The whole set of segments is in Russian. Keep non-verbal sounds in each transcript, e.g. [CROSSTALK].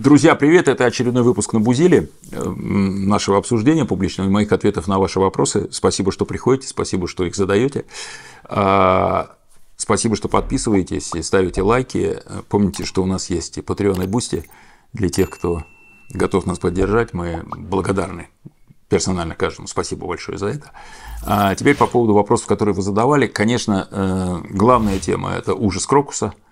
Друзья, привет! Это очередной выпуск на Бузиле э, нашего обсуждения публичного и моих ответов на ваши вопросы. Спасибо, что приходите, спасибо, что их задаете. А, спасибо, что подписываетесь и ставите лайки. Помните, что у нас есть и Patreon и Бусти. Для тех, кто готов нас поддержать, мы благодарны персонально каждому. Спасибо большое за это. А теперь по поводу вопросов, которые вы задавали. Конечно, э, главная тема – это ужас Крокуса –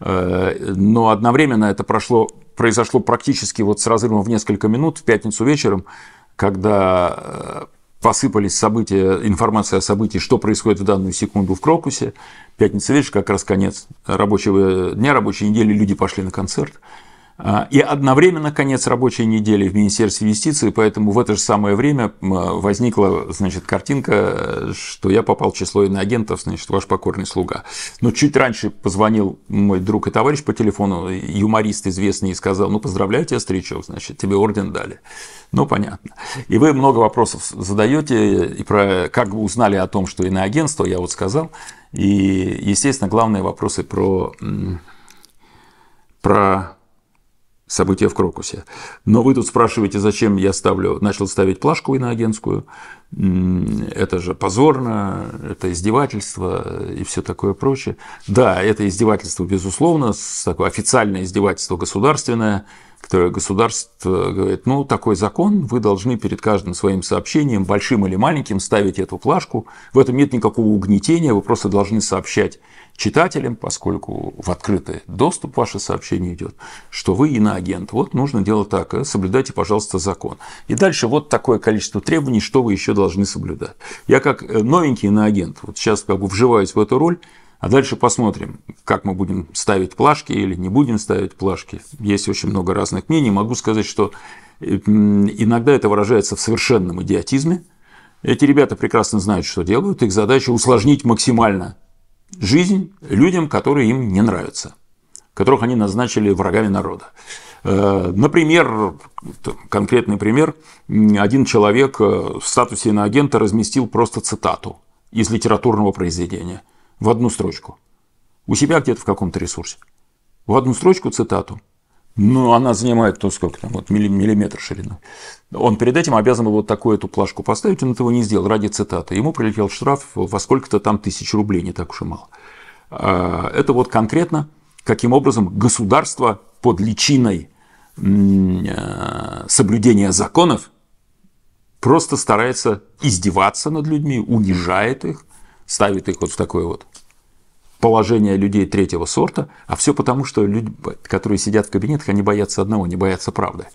но одновременно это прошло, произошло практически вот с разрывом в несколько минут в пятницу вечером, когда э, посыпались события, информация о событии, что происходит в данную секунду в Крокусе. Пятница вечер, как раз конец рабочего дня, рабочей недели, люди пошли на концерт. А, и одновременно конец рабочей недели в Министерстве юстиции, поэтому в это же самое время возникла значит, картинка, что я попал в число иноагентов, значит, ваш покорный слуга. Но ну, чуть раньше позвонил мой друг и товарищ по телефону, юморист известный, и сказал, ну, поздравляю тебя, старичок, значит, тебе орден дали. Ну, понятно. И вы много вопросов задаете, и про как вы узнали о том, что иноагентство, я вот сказал, и, естественно, главные вопросы про, про события в Крокусе. Но вы тут спрашиваете, зачем я ставлю, начал ставить плашку иноагентскую. Это же позорно, это издевательство и все такое прочее. Да, это издевательство, безусловно, такое официальное издевательство государственное, которое государство говорит, ну, такой закон, вы должны перед каждым своим сообщением, большим или маленьким, ставить эту плашку. В этом нет никакого угнетения, вы просто должны сообщать читателям, поскольку в открытый доступ ваше сообщение идет, что вы иноагент. Вот нужно делать так, э, соблюдайте, пожалуйста, закон. И дальше вот такое количество требований, что вы еще должны соблюдать. Я как э, новенький иноагент, вот сейчас как бы вживаюсь в эту роль, а дальше посмотрим, как мы будем ставить плашки или не будем ставить плашки. Есть очень много разных мнений. Могу сказать, что э, иногда это выражается в совершенном идиотизме. Эти ребята прекрасно знают, что делают. Их задача усложнить максимально жизнь людям, которые им не нравятся, которых они назначили врагами народа. Э, например, конкретный пример, один человек э, в статусе иноагента разместил просто цитату из литературного произведения в одну строчку. У себя где-то в каком-то ресурсе. В одну строчку цитату – ну, она занимает, то сколько там, вот миллиметр ширина. Он перед этим обязан был вот такую эту плашку поставить, он этого не сделал ради цитаты. Ему прилетел штраф во сколько-то там тысяч рублей, не так уж и мало. А, это вот конкретно, каким образом государство под личиной э, соблюдения законов просто старается издеваться над людьми, унижает их, ставит их вот в такое вот положение людей третьего сорта, а все потому, что люди, которые сидят в кабинетах, они боятся одного, не боятся правды.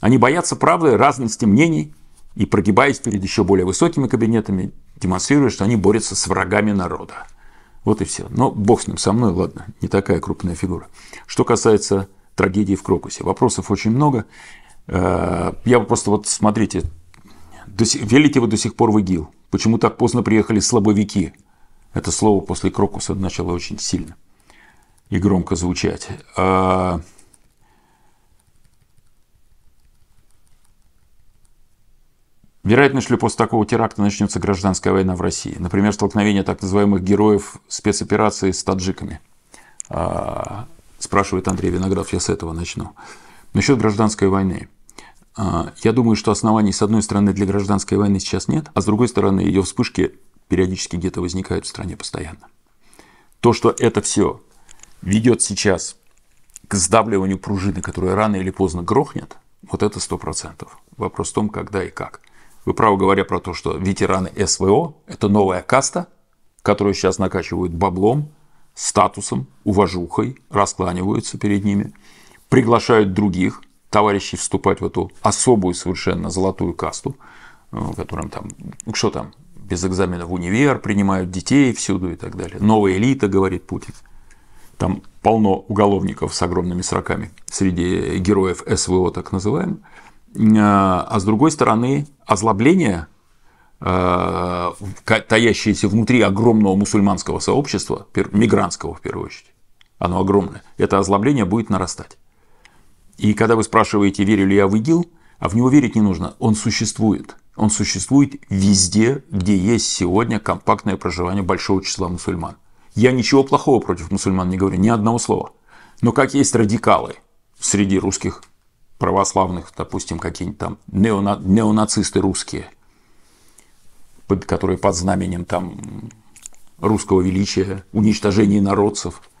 Они боятся правды, разности мнений, и прогибаясь перед еще более высокими кабинетами, демонстрируя, что они борются с врагами народа. Вот и все. Но бог с ним, со мной, ладно, не такая крупная фигура. Что касается трагедии в Крокусе, вопросов очень много. Э, я просто вот, смотрите, велите вы до сих пор в ИГИЛ. Почему так поздно приехали слабовики? Это слово после крокуса начало очень сильно и громко звучать. А, вероятно, что после такого теракта начнется гражданская война в России. Например, столкновение так называемых героев спецоперации с таджиками. А, спрашивает Андрей Виноградов, я с этого начну. Насчет гражданской войны. А, я думаю, что оснований, с одной стороны, для гражданской войны сейчас нет, а с другой стороны, ее вспышки периодически где-то возникают в стране постоянно. То, что это все ведет сейчас к сдавливанию пружины, которая рано или поздно грохнет, вот это сто процентов Вопрос в том, когда и как. Вы правы говоря про то, что ветераны СВО – это новая каста, которую сейчас накачивают баблом, статусом, уважухой, раскланиваются перед ними, приглашают других товарищей вступать в эту особую совершенно золотую касту, э, которым там, ну, что там, без экзамена в универ принимают детей всюду и так далее. Новая элита, говорит Путин. Там полно уголовников с огромными сроками среди героев СВО, так называем а, а с другой стороны, озлобление, а, таящееся внутри огромного мусульманского сообщества, мигрантского в первую очередь, оно огромное, это озлобление будет нарастать. И когда вы спрашиваете, верю ли я в ИГИЛ, а в него верить не нужно, он существует – он существует везде, где есть сегодня компактное проживание большого числа мусульман. Я ничего плохого против мусульман не говорю, ни одного слова. Но как есть радикалы среди русских православных, допустим, какие-нибудь там неона, неонацисты русские, под, которые под знаменем там русского величия, уничтожения народцев –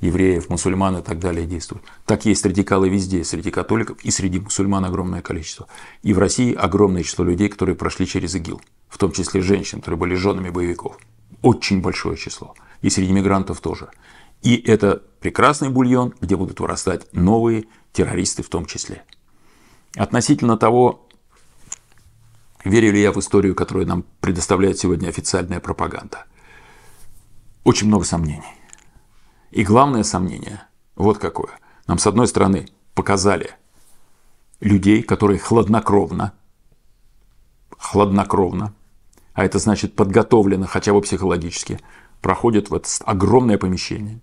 евреев, мусульман и так далее действуют. Так есть радикалы везде, среди католиков и среди мусульман огромное количество. И в России огромное число людей, которые прошли через ИГИЛ, в том числе женщин, которые были женами боевиков. Очень большое число. И среди мигрантов тоже. И это прекрасный бульон, где будут вырастать новые террористы в том числе. Относительно того, верю ли я в историю, которую нам предоставляет сегодня официальная пропаганда. Очень много сомнений. И главное сомнение, вот какое. Нам с одной стороны показали людей, которые хладнокровно, хладнокровно, а это значит подготовлено хотя бы психологически, проходят в это огромное помещение,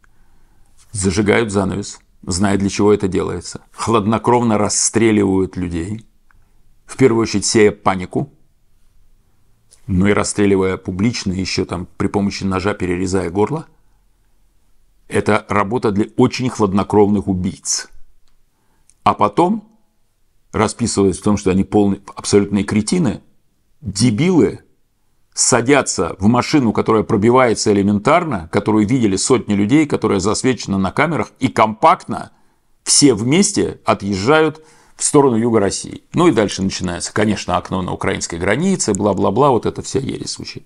зажигают занавес, зная для чего это делается, хладнокровно расстреливают людей, в первую очередь сея панику, ну и расстреливая публично, еще там при помощи ножа перерезая горло – это работа для очень хладнокровных убийц. А потом, расписываясь в том, что они полные, абсолютные кретины, дебилы садятся в машину, которая пробивается элементарно, которую видели сотни людей, которая засвечена на камерах, и компактно все вместе отъезжают в сторону юга России. Ну и дальше начинается, конечно, окно на украинской границе, бла-бла-бла, вот это вся ересь случай.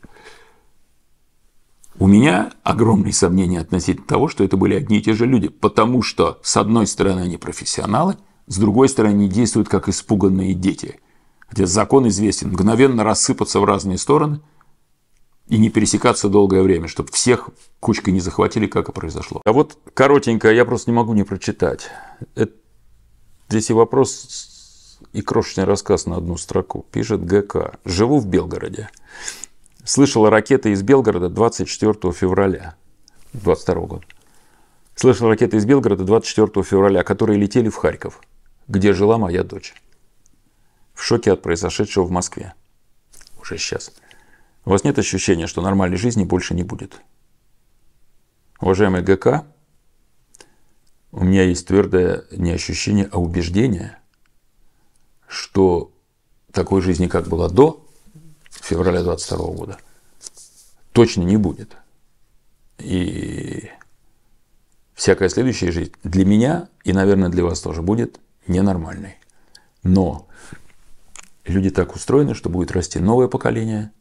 У меня огромные сомнения относительно того, что это были одни и те же люди, потому что, с одной стороны, они профессионалы, с другой стороны, они действуют как испуганные дети. Хотя закон известен, мгновенно рассыпаться в разные стороны и не пересекаться долгое время, чтобы всех кучкой не захватили, как и произошло. А вот коротенько, я просто не могу не прочитать. Это, здесь и вопрос и крошечный рассказ на одну строку. Пишет ГК. «Живу в Белгороде слышала ракеты из Белгорода 24 февраля 22 года. Слышал ракеты из Белгорода 24 февраля, которые летели в Харьков, где жила моя дочь. В шоке от произошедшего в Москве. Уже сейчас. У вас нет ощущения, что нормальной жизни больше не будет. Уважаемый ГК, у меня есть твердое не ощущение, а убеждение, что такой жизни, как была до февраля 22 года. Точно не будет. И всякая следующая жизнь для меня и, наверное, для вас тоже будет ненормальной. Но люди так устроены, что будет расти новое поколение,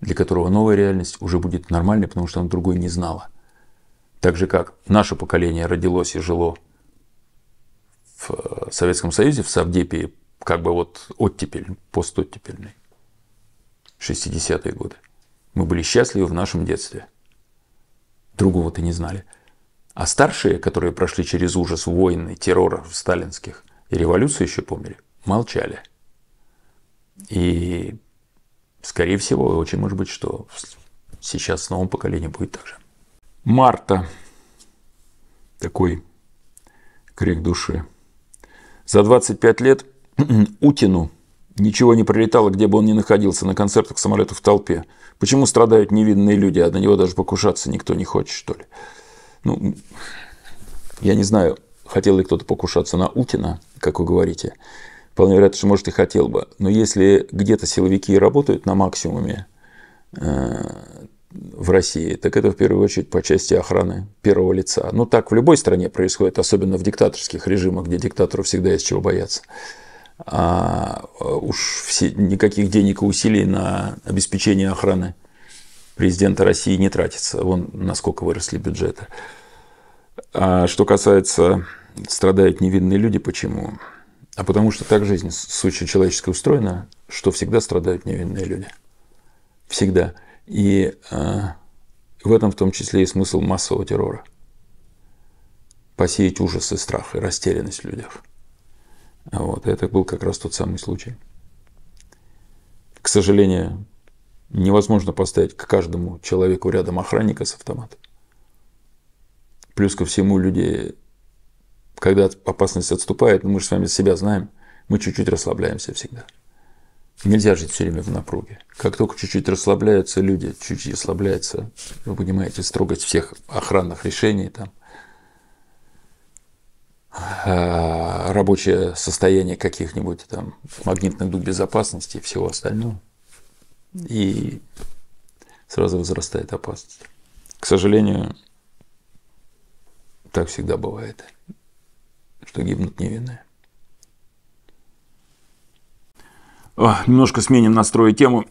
для которого новая реальность уже будет нормальной, потому что оно другой не знало. Так же, как наше поколение родилось и жило в э, Советском Союзе, в Совдепе, как бы вот оттепель, постоттепельный. 60-е годы. Мы были счастливы в нашем детстве. Другого-то не знали. А старшие, которые прошли через ужас войн и терроров сталинских и революцию еще помнили, молчали. И, скорее всего, очень может быть, что сейчас с новым поколением будет так же. Марта. Такой крик души. За 25 лет [CLEARS THROAT] Утину Ничего не прилетало, где бы он ни находился, на концертах, самолетах, в толпе. Почему страдают невинные люди, а на него даже покушаться никто не хочет, что ли? Ну, я не знаю, хотел ли кто-то покушаться на Утина, как вы говорите. Вполне вероятно, что, может, и хотел бы. Но если где-то силовики работают на максимуме э, в России, так это в первую очередь по части охраны первого лица. Ну, так в любой стране происходит, особенно в диктаторских режимах, где диктатору всегда есть чего бояться а э, уж все, никаких денег и усилий на обеспечение охраны президента России не тратится. Вон насколько выросли бюджеты. А что касается страдают невинные люди, почему? А потому что так жизнь, сучья человеческая, устроена, что всегда страдают невинные люди. Всегда. И э, в этом в том числе и смысл массового террора. Посеять ужас и страх и растерянность в людях. Вот, это был как раз тот самый случай. К сожалению, невозможно поставить к каждому человеку рядом охранника с автоматом. Плюс ко всему, люди, когда опасность отступает, мы же с вами себя знаем, мы чуть-чуть расслабляемся всегда. Нельзя жить все время в напруге. Как только чуть-чуть расслабляются люди, чуть-чуть расслабляется, вы понимаете, строгость всех охранных решений там, а, рабочее состояние каких-нибудь там магнитных дуг безопасности и всего остального. И сразу возрастает опасность. К сожалению, так всегда бывает, что гибнут невинные. Немножко сменим настрой тему.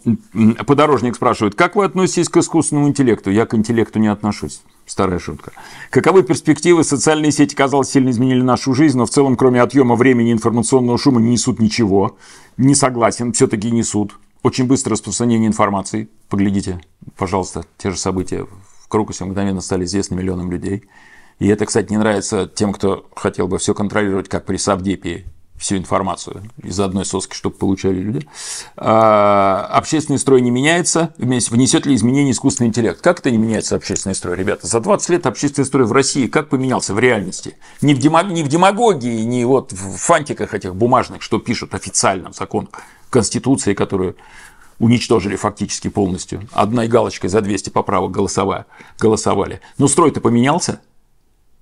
Подорожник спрашивает, как вы относитесь к искусственному интеллекту? Я к интеллекту не отношусь. Старая шутка. Каковы перспективы? Социальные сети, казалось, сильно изменили нашу жизнь, но в целом, кроме отъема времени информационного шума, не несут ничего. Не согласен, все-таки несут. Очень быстрое распространение информации. Поглядите, пожалуйста, те же события в Крокусе мгновенно стали известны миллионам людей. И это, кстати, не нравится тем, кто хотел бы все контролировать, как при Сабдепии всю информацию из одной соски, чтобы получали люди. А, общественный строй не меняется. Внесет ли изменения искусственный интеллект? Как это не меняется общественный строй, ребята? За 20 лет общественный строй в России как поменялся в реальности? Не в, демаг... не в демагогии, не вот в фантиках этих бумажных, что пишут официально в закон, Конституции, которую уничтожили фактически полностью. Одной галочкой за 200 поправок голосовая, голосовали. Но строй-то поменялся?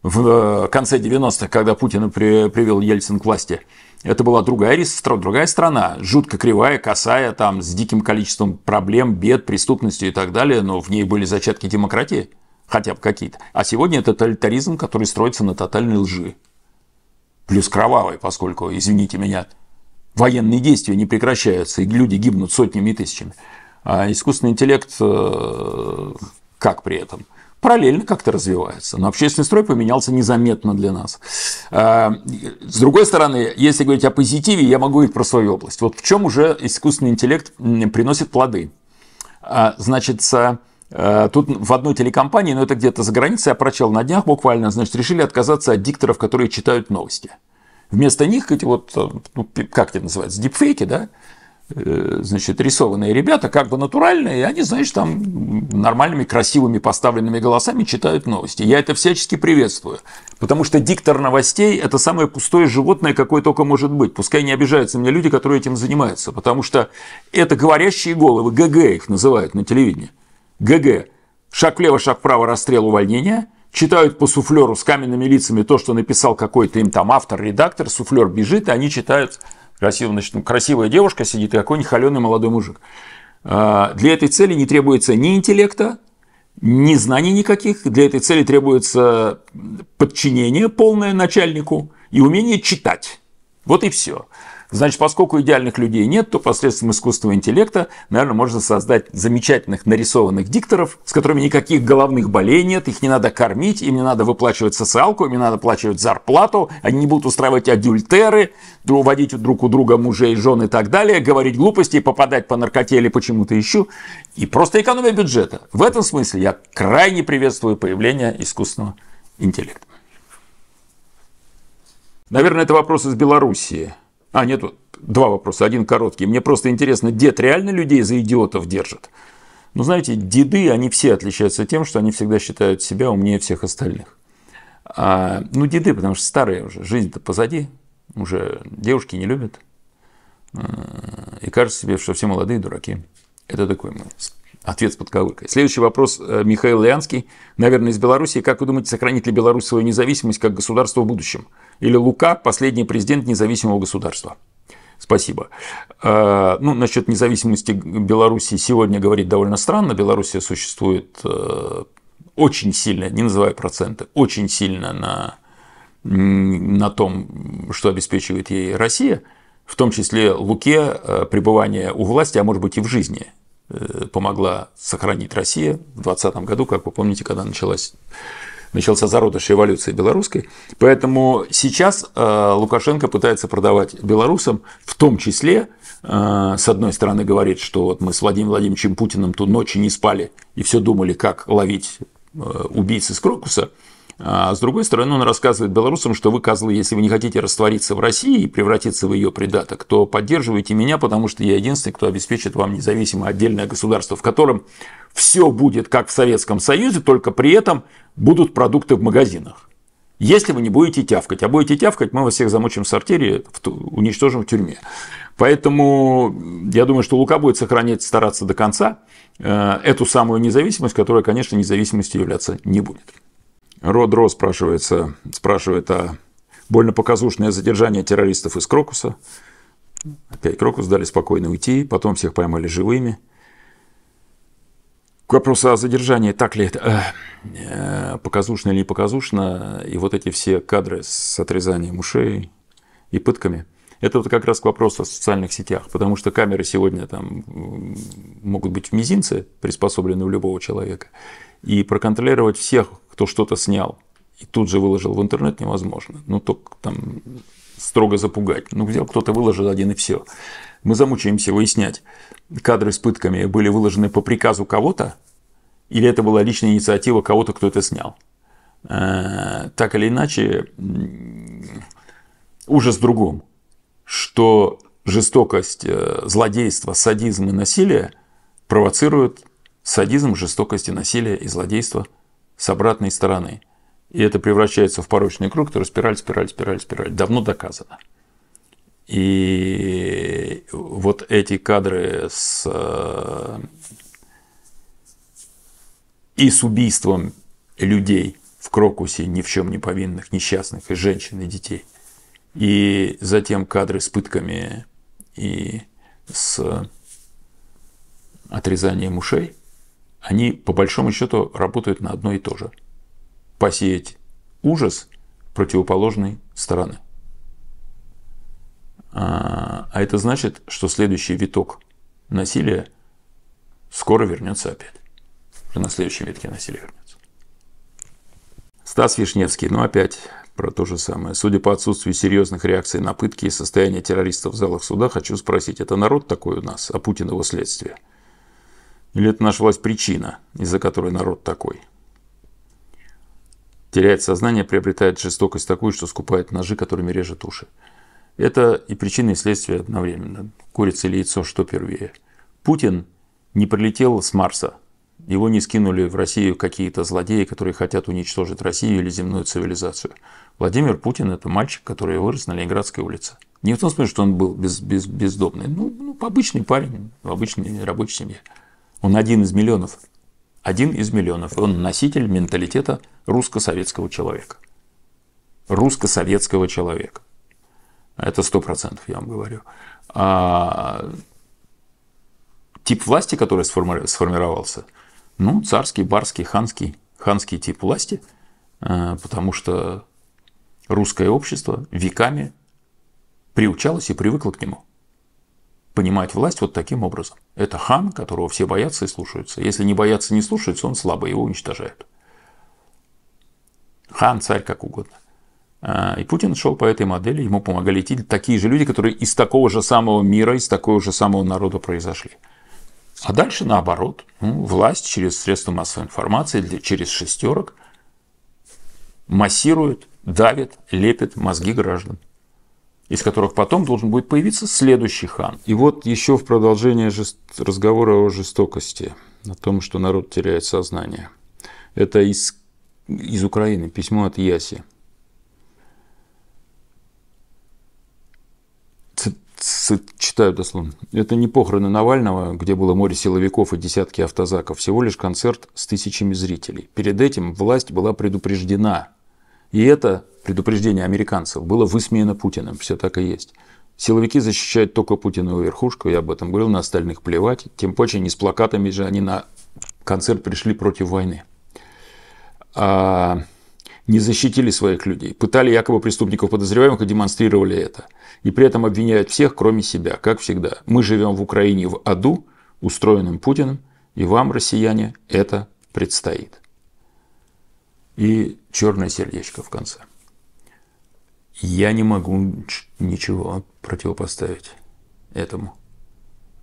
в э, конце 90-х, когда Путин привел Ельцин к власти, это была другая, другая страна, жутко кривая, косая, там, с диким количеством проблем, бед, преступностью и так далее, но в ней были зачатки демократии, хотя бы какие-то. А сегодня это тоталитаризм, который строится на тотальной лжи. Плюс кровавый, поскольку, извините меня, военные действия не прекращаются, и люди гибнут сотнями и тысячами. А искусственный интеллект э, как при этом – параллельно как-то развивается, Но общественный строй поменялся незаметно для нас. А, с другой стороны, если говорить о позитиве, я могу говорить про свою область. Вот в чем уже искусственный интеллект приносит плоды. А, значит, а, Тут в одной телекомпании, но это где-то за границей, я прочел на днях буквально, значит, решили отказаться от дикторов, которые читают новости. Вместо них эти вот, э, ну, как это называется, дипфейки, да, Э, значит, рисованные ребята, как бы натуральные, и они, знаешь, там нормальными, красивыми поставленными голосами читают новости. Я это всячески приветствую, потому что диктор новостей – это самое пустое животное, какое только может быть. Пускай не обижаются мне люди, которые этим занимаются, потому что это говорящие головы, ГГ их называют на телевидении. ГГ. Шаг влево, шаг вправо, расстрел, увольнение – читают по суфлеру с каменными лицами то, что написал какой-то им там автор, редактор, суфлер бежит, и они читают Красиво, значит, ну, красивая девушка сидит и какой-нибудь холеный молодой мужик. А, для этой цели не требуется ни интеллекта, ни знаний никаких. Для этой цели требуется подчинение полное начальнику и умение читать. Вот и все. Значит, поскольку идеальных людей нет, то посредством искусственного интеллекта, наверное, можно создать замечательных нарисованных дикторов, с которыми никаких головных болей нет, их не надо кормить, им не надо выплачивать социалку, им не надо выплачивать зарплату, они не будут устраивать адюльтеры, уводить друг у друга мужей, жен и так далее, говорить глупости, попадать по наркоте или почему-то еще, и просто экономия бюджета. В этом смысле я крайне приветствую появление искусственного интеллекта. Наверное, это вопрос из Белоруссии. А, нет, два вопроса. Один короткий. Мне просто интересно, дед реально людей за идиотов держит? Ну, знаете, деды, они все отличаются тем, что они всегда считают себя умнее всех остальных. А, ну, деды, потому что старые уже, жизнь-то позади, уже девушки не любят. А, и кажется себе, что все молодые дураки. Это такой мой Ответ с подковыркой. Следующий вопрос э, Михаил Лянский, наверное, из Беларуси. Как вы думаете, сохранит ли Беларусь свою независимость как государство в будущем? Или Лука – последний президент независимого государства? Спасибо. Э, ну, насчет независимости Беларуси сегодня говорить довольно странно. Беларусь существует э, очень сильно, не называя проценты, очень сильно на, на том, что обеспечивает ей Россия, в том числе Луке пребывание у власти, а может быть и в жизни Э, помогла сохранить Россия в 2020 году, как вы помните, когда началась начался зародыш революции белорусской. Поэтому сейчас э, Лукашенко пытается продавать белорусам, в том числе, э, с одной стороны, говорит, что вот мы с Владимиром Владимировичем Путиным ту ночь не спали и все думали, как ловить убийцы из Крокуса – а с другой стороны, он рассказывает белорусам, что вы, козлы, если вы не хотите раствориться в России и превратиться в ее придаток, то поддерживайте меня, потому что я единственный, кто обеспечит вам независимое отдельное государство, в котором все будет как в Советском Союзе, только при этом будут продукты в магазинах. Если вы не будете тявкать, а будете тявкать, мы вас всех замочим в сортире, уничтожим в тюрьме. Поэтому я думаю, что Лука будет сохранять, стараться до конца э, эту самую независимость, которая, конечно, независимостью являться не будет. Родро спрашивается, спрашивает о а больно показушное задержание террористов из Крокуса. Опять Крокус дали спокойно уйти, потом всех поймали живыми. К вопросу о задержании, так ли это, э, показушно или не показушно, и вот эти все кадры с отрезанием ушей и пытками, это вот как раз к вопросу о социальных сетях, потому что камеры сегодня там могут быть в мизинце, приспособлены у любого человека, и проконтролировать всех кто что-то снял и тут же выложил в интернет, невозможно. Ну, только там строго запугать. Ну, взял кто-то, выложил один и все. Мы замучаемся выяснять, кадры с пытками были выложены по приказу кого-то, или это была личная инициатива кого-то, кто это снял. Э, так или иначе, ужас в другом, что жестокость, э, злодейство, садизм и насилие провоцируют садизм, жестокость и насилие и злодейство – с обратной стороны. И это превращается в порочный круг, который спираль, спираль, спираль, спираль. Давно доказано. И вот эти кадры с э, и с убийством людей в Крокусе, ни в чем не повинных, несчастных, и женщин, и детей. И затем кадры с пытками и с отрезанием ушей – они по большому счету работают на одно и то же. Посеять ужас противоположной стороны. А, а это значит, что следующий виток насилия скоро вернется опять. На следующем витке насилия вернется. Стас Вишневский, ну опять про то же самое. Судя по отсутствию серьезных реакций на пытки и состояние террористов в залах суда, хочу спросить, это народ такой у нас, а Путин его следствие – или это нашлась причина, из-за которой народ такой? Теряет сознание, приобретает жестокость такую, что скупает ножи, которыми режет уши. Это и причина, и следствие одновременно. Курица или яйцо, что первее. Путин не прилетел с Марса. Его не скинули в Россию какие-то злодеи, которые хотят уничтожить Россию или земную цивилизацию. Владимир Путин – это мальчик, который вырос на Ленинградской улице. Не в том смысле, что он был без, без, бездомный. Ну, ну, обычный парень, в обычной рабочей семье. Он один из миллионов. Один из миллионов. Он носитель менталитета русско-советского человека. Русско-советского человека. Это сто процентов, я вам говорю. А тип власти, который сформировался, ну, царский, барский, ханский, ханский тип власти, э, потому что русское общество веками приучалось и привыкло к нему понимать власть вот таким образом. Это хан, которого все боятся и слушаются. Если не боятся и не слушаются, он слабый, его уничтожают. Хан, царь, как угодно. А, и Путин шел по этой модели, ему помогали идти такие же люди, которые из такого же самого мира, из такого же самого народа произошли. А дальше наоборот, ну, власть через средства массовой информации, через шестерок массирует, давит, лепит мозги граждан из которых потом должен будет появиться следующий хан. И вот еще в продолжение жест... разговора о жестокости, о том, что народ теряет сознание. Это из, из Украины, письмо от Яси. читаю дословно. Это не похороны Навального, где было море силовиков и десятки автозаков, всего лишь концерт с тысячами зрителей. Перед этим власть была предупреждена, и это предупреждение американцев было высмеяно Путиным. Все так и есть. Силовики защищают только Путина и верхушку, я об этом говорил, на остальных плевать. Тем более не с плакатами же они на концерт пришли против войны. А не защитили своих людей. Пытали якобы преступников подозреваемых и демонстрировали это. И при этом обвиняют всех, кроме себя, как всегда. Мы живем в Украине в аду, устроенным Путиным, и вам, россияне, это предстоит и черное сердечко в конце. Я не могу ничего противопоставить этому.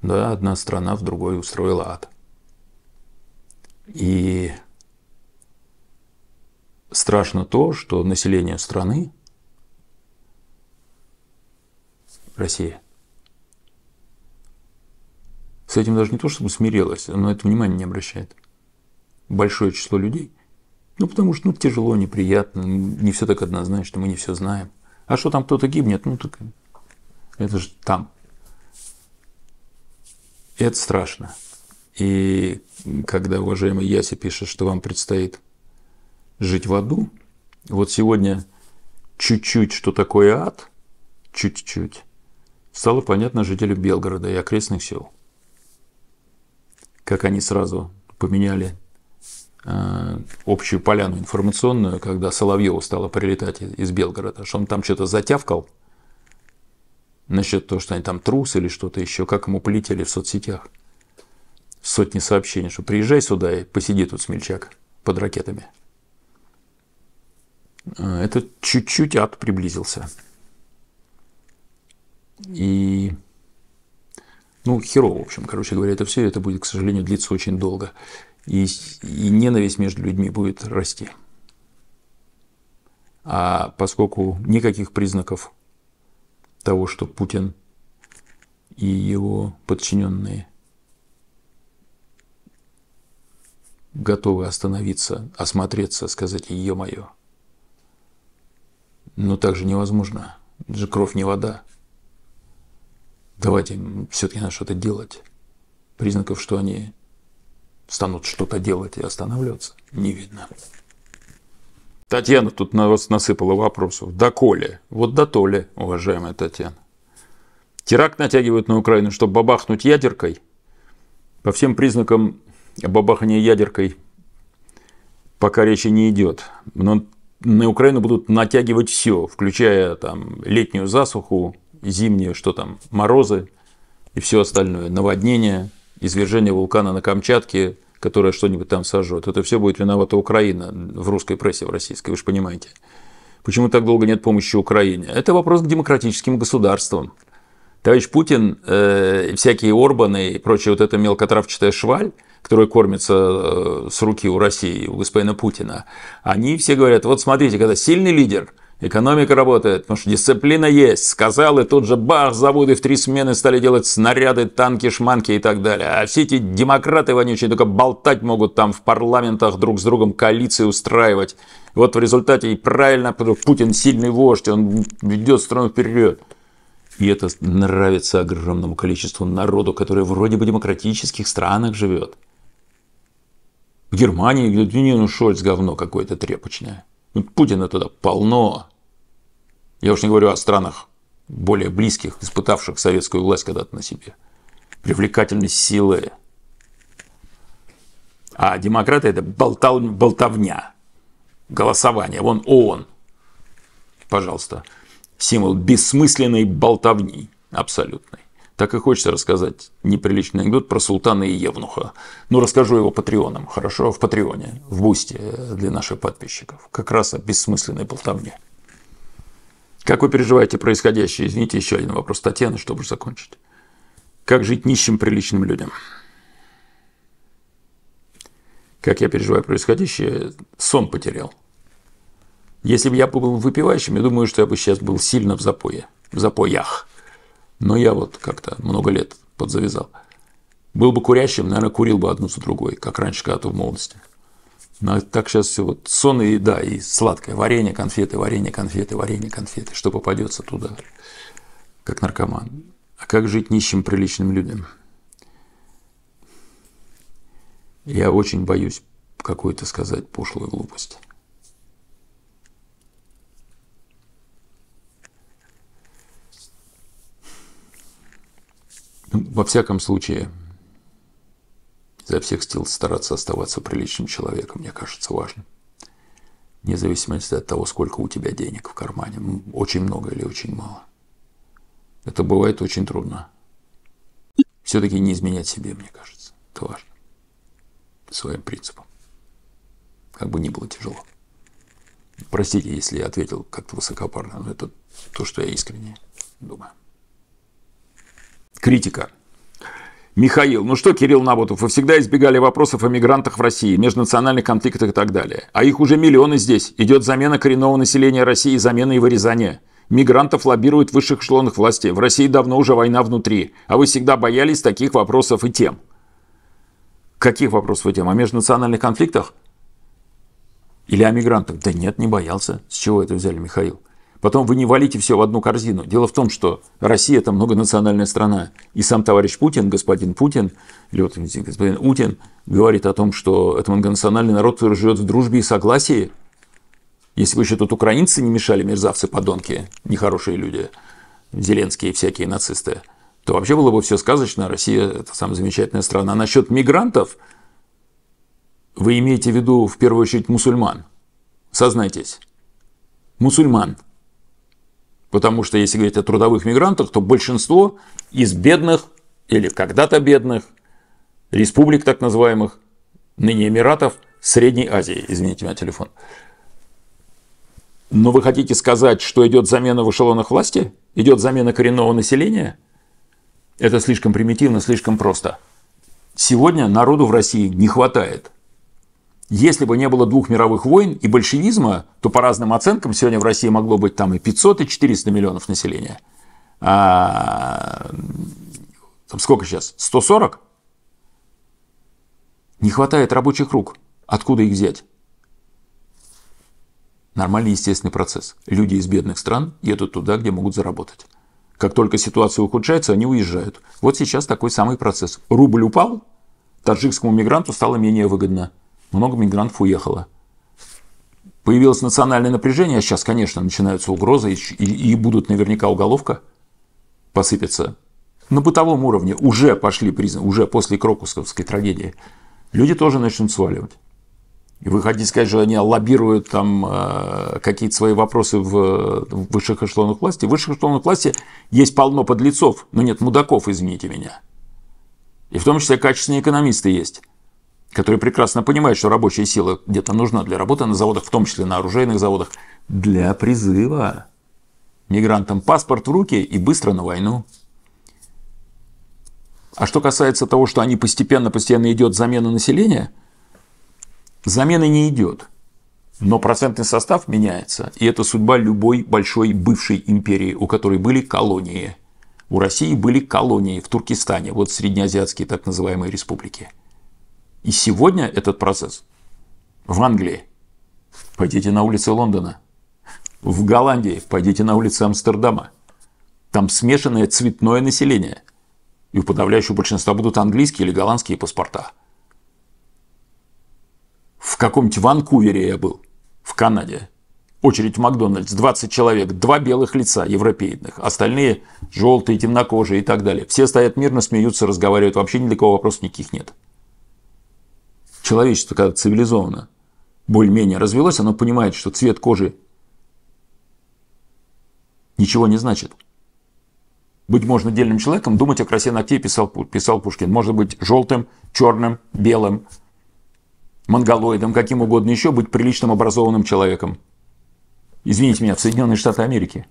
Да, одна страна в другой устроила ад. И страшно то, что население страны Россия. С этим даже не то, чтобы смирилось, но это внимание не обращает. Большое число людей – ну, потому что ну, тяжело, неприятно, ну, не все так однозначно, мы не все знаем. А что там кто-то гибнет, ну так это же там. И это страшно. И когда уважаемый Яси пишет, что вам предстоит жить в аду, вот сегодня чуть-чуть, что такое ад, чуть-чуть, стало понятно жителю Белгорода и окрестных сел. Как они сразу поменяли Э, общую поляну информационную, когда Соловьеву стало прилетать из Белгорода, что он там что-то затявкал насчет того, что они там трус или что-то еще, как ему полетели в соцсетях. Сотни сообщений, что приезжай сюда и посиди тут, смельчак, под ракетами. Э, это чуть-чуть ад приблизился. И ну, херово, в общем, короче говоря, это все, это будет, к сожалению, длиться очень долго и, и ненависть между людьми будет расти. А поскольку никаких признаков того, что Путин и его подчиненные готовы остановиться, осмотреться, сказать ее мое но ну, так же невозможно. Это же кровь не вода. Давайте все-таки надо что-то делать. Признаков, что они станут что-то делать и останавливаться, не видно. Татьяна тут на насыпала вопросов. Доколе? Вот до дотоле, уважаемая Татьяна. Теракт натягивают на Украину, чтобы бабахнуть ядеркой. По всем признакам бабахания ядеркой пока речи не идет. Но на Украину будут натягивать все, включая там летнюю засуху, зимние, что там, морозы и все остальное, наводнения – извержение вулкана на Камчатке, которое что-нибудь там сожжет. Это все будет виновата Украина в русской прессе, в российской, вы же понимаете. Почему так долго нет помощи Украине? Это вопрос к демократическим государствам. Товарищ Путин, э, всякие Орбаны и прочая вот эта мелкотравчатая шваль, которая кормится э, с руки у России, у господина Путина, они все говорят, вот смотрите, когда сильный лидер – Экономика работает, потому что дисциплина есть. Сказал, и тут же бах, заводы в три смены стали делать снаряды, танки, шманки и так далее. А все эти демократы вонючие только болтать могут там в парламентах друг с другом коалиции устраивать. Вот в результате и правильно, потому что Путин сильный вождь, он ведет страну вперед. И это нравится огромному количеству народу, который вроде бы в демократических странах живет. В Германии, где ну Шольц говно какое-то тряпочное. Ну, Путина туда полно. Я уж не говорю о странах более близких, испытавших советскую власть когда-то на себе. Привлекательность силы. А демократы – это болтал, болтовня, голосование. Вон ООН, пожалуйста, символ бессмысленной болтовни абсолютной. Так и хочется рассказать неприличный анекдот про султана и евнуха. Ну, расскажу его патреонам, хорошо? В патреоне, в бусте э, для наших подписчиков. Как раз о бессмысленной болтовне. Как вы переживаете происходящее? Извините, еще один вопрос Татьяны, чтобы закончить. Как жить нищим приличным людям? Как я переживаю происходящее? Сон потерял. Если бы я был выпивающим, я думаю, что я бы сейчас был сильно в запое. В запоях. Но я вот как-то много лет подзавязал. Был бы курящим, наверное, курил бы одну за другой, как раньше когда-то в молодости. Но так сейчас все вот сон и еда, и сладкое. Варенье, конфеты, варенье, конфеты, варенье, конфеты. Что попадется туда, как наркоман. А как жить нищим приличным людям? Я очень боюсь какую-то сказать пошлую глупость. Во всяком случае, за всех сил стараться оставаться приличным человеком, мне кажется, важно. Вне зависимости от того, сколько у тебя денег в кармане. Очень много или очень мало. Это бывает очень трудно. Все-таки не изменять себе, мне кажется. Это важно. Своим принципам. Как бы ни было тяжело. Простите, если я ответил как-то высокопарно, но это то, что я искренне думаю. Критика. Михаил, ну что, Кирилл Наботов, вы всегда избегали вопросов о мигрантах в России, межнациональных конфликтах и так далее. А их уже миллионы здесь. Идет замена коренного населения России, замена и вырезание. Мигрантов лоббируют в высших эшелонах власти. В России давно уже война внутри. А вы всегда боялись таких вопросов и тем. Каких вопросов и тем? О межнациональных конфликтах? Или о мигрантах? Да нет, не боялся. С чего это взяли, Михаил? Потом вы не валите все в одну корзину. Дело в том, что Россия – это многонациональная страна. И сам товарищ Путин, господин Путин, или господин Путин, говорит о том, что это многонациональный народ, который живет в дружбе и согласии. Если бы еще тут украинцы не мешали, мерзавцы, подонки, нехорошие люди, зеленские всякие нацисты, то вообще было бы все сказочно. Россия – это самая замечательная страна. А насчет мигрантов вы имеете в виду в первую очередь мусульман. Сознайтесь. Мусульман – Потому что если говорить о трудовых мигрантах, то большинство из бедных или когда-то бедных республик так называемых, ныне Эмиратов, Средней Азии, извините меня, телефон. Но вы хотите сказать, что идет замена в эшелонах власти? Идет замена коренного населения? Это слишком примитивно, слишком просто. Сегодня народу в России не хватает. Если бы не было двух мировых войн и большевизма, то по разным оценкам сегодня в России могло быть там и 500, и 400 миллионов населения. А, там сколько сейчас? 140? Не хватает рабочих рук. Откуда их взять? Нормальный естественный процесс. Люди из бедных стран едут туда, где могут заработать. Как только ситуация ухудшается, они уезжают. Вот сейчас такой самый процесс. Рубль упал, таджикскому мигранту стало менее выгодно – много мигрантов уехало. Появилось национальное напряжение, а сейчас, конечно, начинаются угрозы и, и будут наверняка уголовка посыпется. На бытовом уровне уже пошли признаки, уже после Крокусовской трагедии. Люди тоже начнут сваливать. И вы хотите сказать, что они лоббируют там э, какие-то свои вопросы в, в высших эшелонах власти? В высших эшелонах власти есть полно подлецов, но нет мудаков, извините меня. И в том числе качественные экономисты есть которые прекрасно понимают, что рабочая сила где-то нужна для работы на заводах, в том числе на оружейных заводах, для призыва. Мигрантам паспорт в руки и быстро на войну. А что касается того, что они постепенно-постепенно идет замена населения, замены не идет. Но процентный состав меняется, и это судьба любой большой бывшей империи, у которой были колонии. У России были колонии в Туркестане, вот среднеазиатские так называемые республики – и сегодня этот процесс в Англии. Пойдите на улицы Лондона. В Голландии пойдите на улицы Амстердама. Там смешанное цветное население. И у подавляющего большинства будут английские или голландские паспорта. В каком-нибудь Ванкувере я был, в Канаде. Очередь в Макдональдс, 20 человек, два белых лица европейных, остальные желтые, темнокожие и так далее. Все стоят мирно, смеются, разговаривают, вообще ни для кого вопросов никаких нет человечество, когда цивилизовано, более-менее развелось, оно понимает, что цвет кожи ничего не значит. Быть можно дельным человеком, думать о красе ногтей, писал, писал Пушкин. Может быть желтым, черным, белым, монголоидом, каким угодно еще, быть приличным, образованным человеком. Извините меня, в Соединенные Штаты Америки.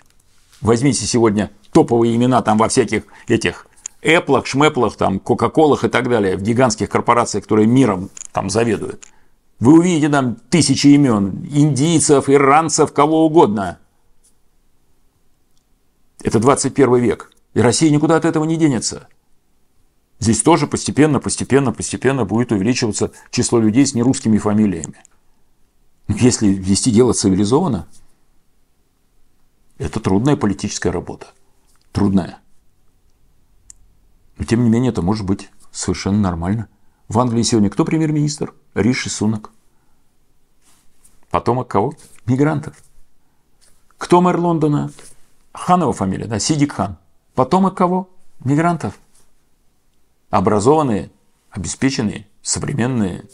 Возьмите сегодня топовые имена там во всяких этих Apple, Шмеплах, там, Кока-Колах и так далее, в гигантских корпорациях, которые миром там заведуют. Вы увидите там тысячи имен, индийцев, иранцев, кого угодно. Это 21 век. И Россия никуда от этого не денется. Здесь тоже постепенно, постепенно, постепенно будет увеличиваться число людей с нерусскими фамилиями. Если вести дело цивилизованно, это трудная политическая работа. Трудная. Но тем не менее это может быть совершенно нормально. В Англии сегодня кто премьер-министр? Риши Сунок. Потомок кого? Мигрантов. Кто мэр Лондона? Ханова фамилия, да, Сидик Хан. Потомок кого? Мигрантов. Образованные, обеспеченные, современные.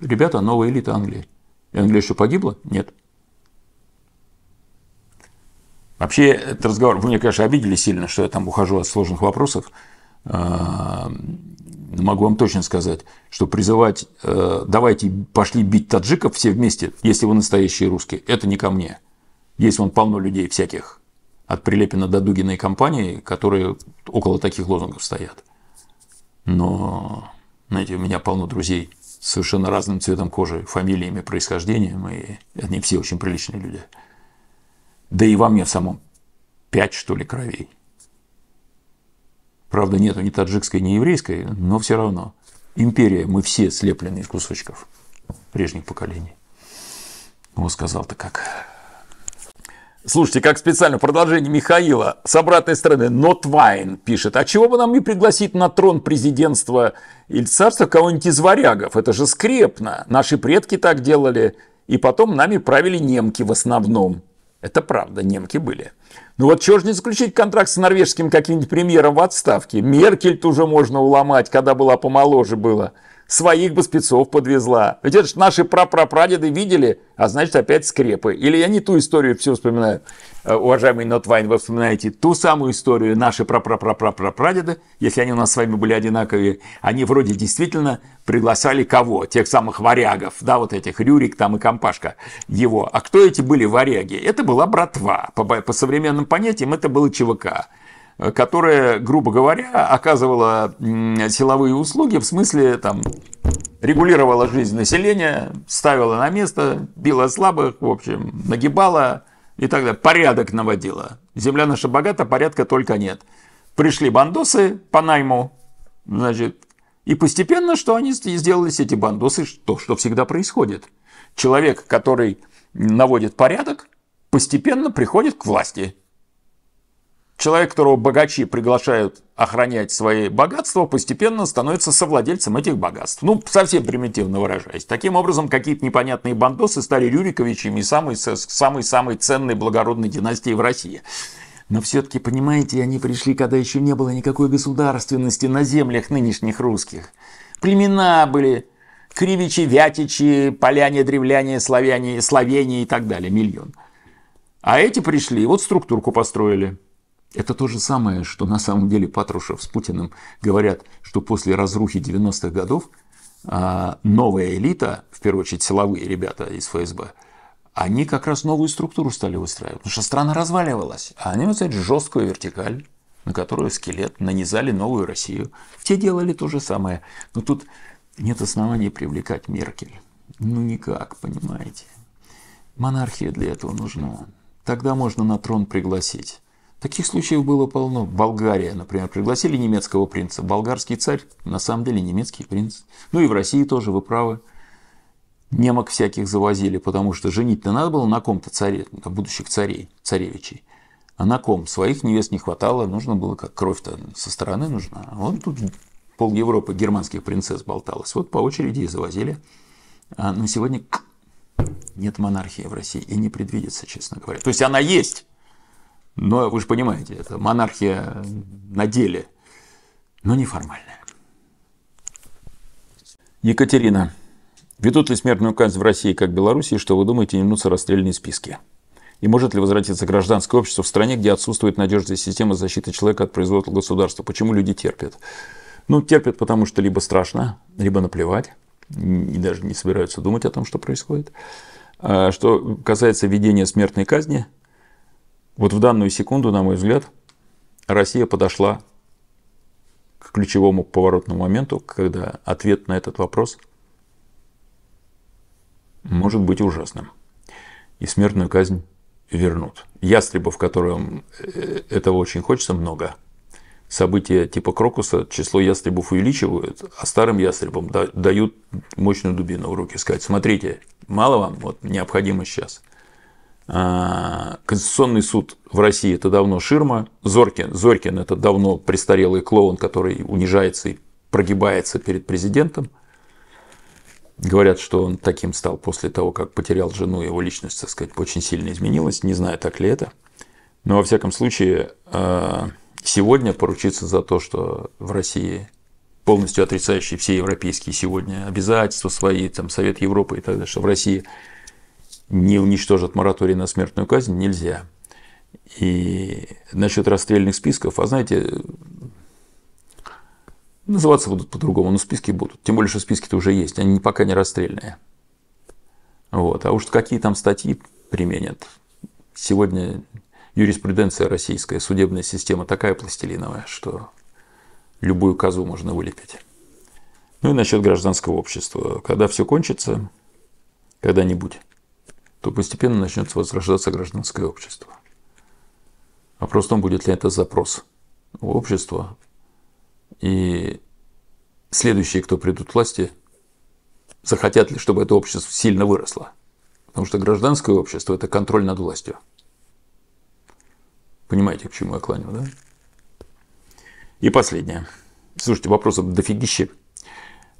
Ребята, новая элита Англии. И Англия еще погибла? Нет. Вообще, этот разговор, вы меня, конечно, обидели сильно, что я там ухожу от сложных вопросов. Э, могу вам точно сказать, что призывать э, «давайте пошли бить таджиков все вместе, если вы настоящие русские», это не ко мне. Есть вон полно людей всяких, от Прилепина до Дугина и компании, которые около таких лозунгов стоят. Но, знаете, у меня полно друзей с совершенно разным цветом кожи, фамилиями, происхождением, и они все очень приличные люди. Да и во мне самом. Пять, что ли, кровей. Правда, нету ни таджикской, ни еврейской, но все равно. Империя, мы все слеплены из кусочков прежних поколений. Вот сказал-то как. Слушайте, как специально продолжение Михаила с обратной стороны. Нотвайн пишет, а чего бы нам не пригласить на трон президентства или царства кого-нибудь из варягов? Это же скрепно. Наши предки так делали, и потом нами правили немки в основном. Это правда, немки были. Ну вот чего же не заключить контракт с норвежским каким-нибудь премьером в отставке? Меркель тоже можно уломать, когда была помоложе было своих бы спецов подвезла. Ведь это же наши прапрапрадеды видели, а значит опять скрепы. Или я не ту историю все вспоминаю. Э, уважаемый Нотвайн, вы вспоминаете ту самую историю наши прапрапрапрапрапрадеды, если они у нас с вами были одинаковые, они вроде действительно приглашали кого? Тех самых варягов, да, вот этих, Рюрик там и Компашка его. А кто эти были варяги? Это была братва. По, по современным понятиям это было ЧВК которая, грубо говоря, оказывала силовые услуги в смысле там регулировала жизнь населения, ставила на место, била слабых, в общем, нагибала и так далее. Порядок наводила. Земля наша богата, порядка только нет. Пришли бандосы по найму, значит, и постепенно, что они сделали эти бандосы, то, что всегда происходит. Человек, который наводит порядок, постепенно приходит к власти – Человек, которого богачи приглашают охранять свои богатства, постепенно становится совладельцем этих богатств. Ну, совсем примитивно выражаясь. Таким образом, какие-то непонятные бандосы стали Рюриковичами и самой-самой ценной благородной династии в России. Но все-таки, понимаете, они пришли, когда еще не было никакой государственности на землях нынешних русских. Племена были кривичи, вятичи, поляне, древляне, славяне, словения и так далее, миллион. А эти пришли, вот структурку построили – это то же самое, что на самом деле Патрушев с Путиным говорят, что после разрухи 90-х годов а, новая элита, в первую очередь силовые ребята из ФСБ, они как раз новую структуру стали выстраивать, потому что страна разваливалась, а они взяли жесткую вертикаль, на которую скелет нанизали новую Россию. Те делали то же самое, но тут нет оснований привлекать Меркель. Ну никак, понимаете. Монархия для этого нужна. Тогда можно на трон пригласить Таких случаев было полно. Болгария, например, пригласили немецкого принца. Болгарский царь, на самом деле немецкий принц. Ну и в России тоже, вы правы. Немок всяких завозили, потому что женить-то надо было на ком-то царе, на будущих царей, царевичей. А на ком? Своих невест не хватало, нужно было, как кровь-то со стороны нужна. А вот тут пол Европы германских принцесс болталось. Вот по очереди и завозили. А, но сегодня нет монархии в России и не предвидится, честно говоря. То есть она есть, но вы же понимаете, это монархия на деле, но неформальная. Екатерина. Ведут ли смертную казнь в России, как в Белоруссии, что вы думаете, не вернутся расстрельные списки? И может ли возвратиться гражданское общество в стране, где отсутствует надежная система защиты человека от производства государства? Почему люди терпят? Ну, терпят, потому что либо страшно, либо наплевать, и даже не собираются думать о том, что происходит. А что касается введения смертной казни – вот в данную секунду, на мой взгляд, Россия подошла к ключевому поворотному моменту, когда ответ на этот вопрос может быть ужасным. И смертную казнь вернут. Ястребов, которым э, этого очень хочется, много. События типа Крокуса, число ястребов увеличивают, а старым ястребам дают мощную дубину в руки, сказать, смотрите, мало вам, вот необходимо сейчас – а, Конституционный суд в России это давно ширма. Зоркин, Зоркин это давно престарелый клоун, который унижается и прогибается перед президентом. Говорят, что он таким стал после того, как потерял жену, его личность, так сказать, очень сильно изменилась. Не знаю, так ли это. Но, во всяком случае, а, сегодня поручиться за то, что в России полностью отрицающие все европейские сегодня обязательства свои, там, Совет Европы и так далее, что в России не уничтожат мораторий на смертную казнь нельзя. И насчет расстрельных списков, а знаете, называться будут по-другому, но списки будут. Тем более, что списки-то уже есть, они пока не расстрельные. Вот. А уж какие там статьи применят. Сегодня юриспруденция российская, судебная система такая пластилиновая, что любую козу можно вылепить. Ну и насчет гражданского общества. Когда все кончится, когда-нибудь то постепенно начнется возрождаться гражданское общество. Вопрос а в том, будет ли это запрос у общества. И следующие, кто придут к власти, захотят ли, чтобы это общество сильно выросло. Потому что гражданское общество – это контроль над властью. Понимаете, к чему я клоню, да? И последнее. Слушайте, вопросов дофигищи.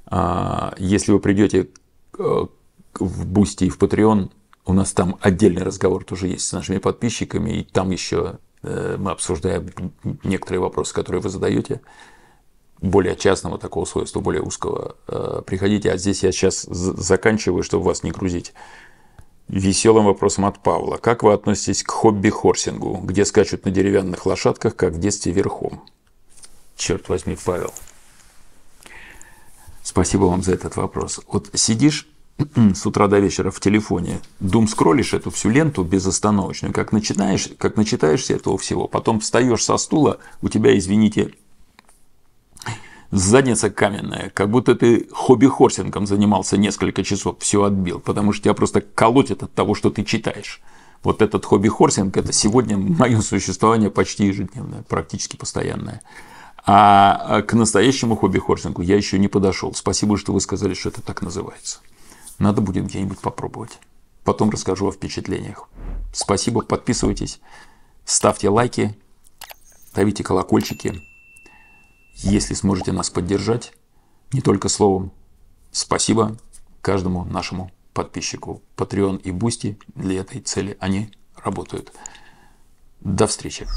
А, если вы придете э, в Бусти и в Patreon, у нас там отдельный разговор тоже есть с нашими подписчиками, и там еще э, мы обсуждаем некоторые вопросы, которые вы задаете, более частного такого свойства, более узкого. Э, приходите, а здесь я сейчас заканчиваю, чтобы вас не грузить. Веселым вопросом от Павла. Как вы относитесь к хобби-хорсингу, где скачут на деревянных лошадках, как в детстве верхом? Черт возьми, Павел. Спасибо вам за этот вопрос. Вот сидишь [CLEARS THROAT] с утра до вечера в телефоне, дум скроллишь эту всю ленту безостановочную, как начинаешь, как начитаешься этого всего, потом встаешь со стула, у тебя, извините, задница каменная, как будто ты хобби-хорсингом занимался несколько часов, все отбил, потому что тебя просто колотит от того, что ты читаешь. Вот этот хобби-хорсинг – это сегодня мое существование почти ежедневное, практически постоянное. А, а к настоящему хобби-хорсингу я еще не подошел. Спасибо, что вы сказали, что это так называется. Надо будет где-нибудь попробовать. Потом расскажу о впечатлениях. Спасибо, подписывайтесь, ставьте лайки, давите колокольчики. Если сможете нас поддержать, не только словом, спасибо каждому нашему подписчику. Patreon и Бусти для этой цели они работают. До встречи!